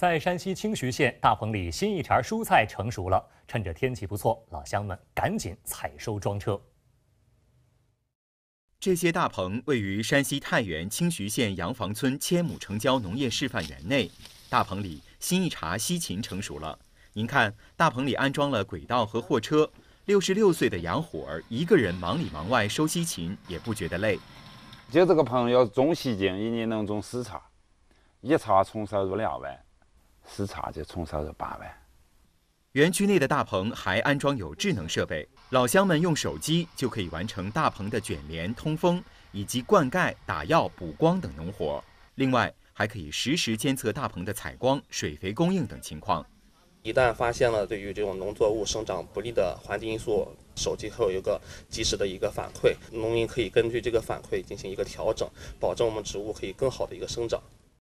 在山西清徐县大棚里，新一茬蔬菜成熟了。趁着天气不错，老乡们赶紧采收装车。这些大棚位于山西太原清徐县杨房村千亩城郊农业示范园内。大棚里新一茬西芹成熟了。您看，大棚里安装了轨道和货车。六十六岁的杨虎儿一个人忙里忙外收西芹，也不觉得累。就这个棚要种西芹，一年能种四茬，一茬纯收入两万。资产就冲少了八万。园区内的大棚还安装有智能设备，老乡们用手机就可以完成大棚的卷帘、通风以及灌溉、打药、补光等农活。另外，还可以实时监测大棚的采光、水肥供应等情况。一旦发现了对于这种农作物生长不利的环境因素，手机会有一个及时的一个反馈，农民可以根据这个反馈进行一个调整，保证我们植物可以更好的一个生长。